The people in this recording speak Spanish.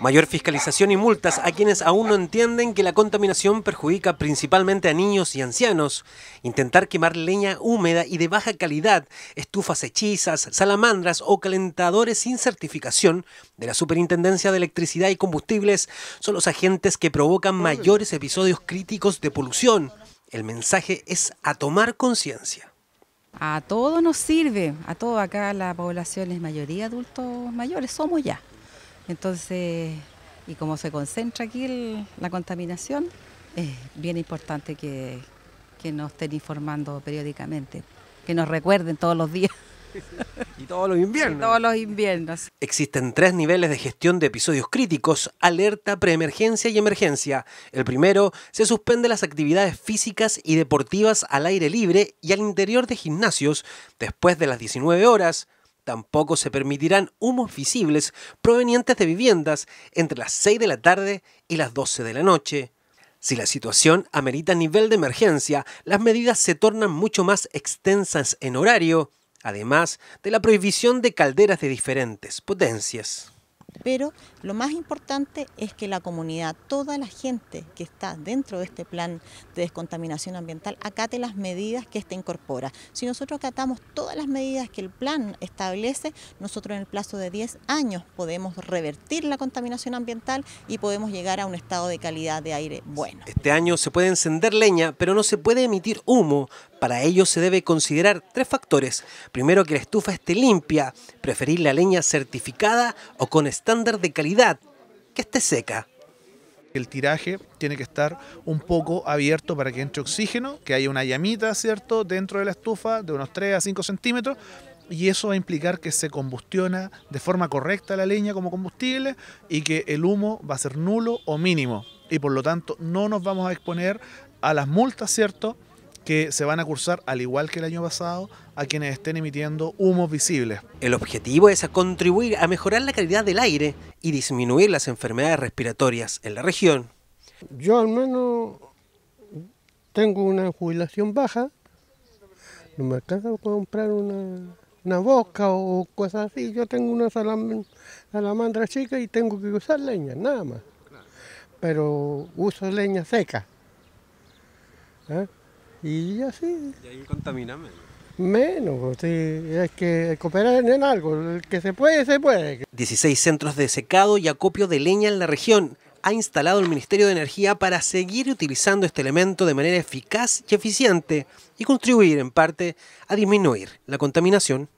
Mayor fiscalización y multas a quienes aún no entienden que la contaminación perjudica principalmente a niños y ancianos. Intentar quemar leña húmeda y de baja calidad, estufas hechizas, salamandras o calentadores sin certificación de la Superintendencia de Electricidad y Combustibles son los agentes que provocan mayores episodios críticos de polución. El mensaje es a tomar conciencia. A todo nos sirve, a todos acá la población es mayoría adultos mayores, somos ya. Entonces, y como se concentra aquí la contaminación, es bien importante que, que nos estén informando periódicamente, que nos recuerden todos los días. Y todos los inviernos. todos los inviernos. Existen tres niveles de gestión de episodios críticos, alerta, preemergencia y emergencia. El primero, se suspende las actividades físicas y deportivas al aire libre y al interior de gimnasios después de las 19 horas. Tampoco se permitirán humos visibles provenientes de viviendas entre las 6 de la tarde y las 12 de la noche. Si la situación amerita nivel de emergencia, las medidas se tornan mucho más extensas en horario, además de la prohibición de calderas de diferentes potencias. Pero lo más importante es que la comunidad, toda la gente que está dentro de este plan de descontaminación ambiental, acate las medidas que éste incorpora. Si nosotros acatamos todas las medidas que el plan establece, nosotros en el plazo de 10 años podemos revertir la contaminación ambiental y podemos llegar a un estado de calidad de aire bueno. Este año se puede encender leña, pero no se puede emitir humo para ello se debe considerar tres factores. Primero, que la estufa esté limpia, preferir la leña certificada o con estándar de calidad, que esté seca. El tiraje tiene que estar un poco abierto para que entre oxígeno, que haya una llamita, ¿cierto?, dentro de la estufa de unos 3 a 5 centímetros, y eso va a implicar que se combustiona de forma correcta la leña como combustible y que el humo va a ser nulo o mínimo y por lo tanto no nos vamos a exponer a las multas, ¿cierto? que se van a cursar, al igual que el año pasado, a quienes estén emitiendo humos visibles. El objetivo es contribuir a mejorar la calidad del aire y disminuir las enfermedades respiratorias en la región. Yo al menos tengo una jubilación baja, no me alcanza a comprar una, una boca o cosas así. Yo tengo una salamandra chica y tengo que usar leña, nada más. Pero uso leña seca. ¿Eh? Y así. Y ahí contamina menos. Menos, pues, sí, es que cooperar en algo, el que se puede, se puede. 16 centros de secado y acopio de leña en la región ha instalado el Ministerio de Energía para seguir utilizando este elemento de manera eficaz y eficiente y contribuir en parte a disminuir la contaminación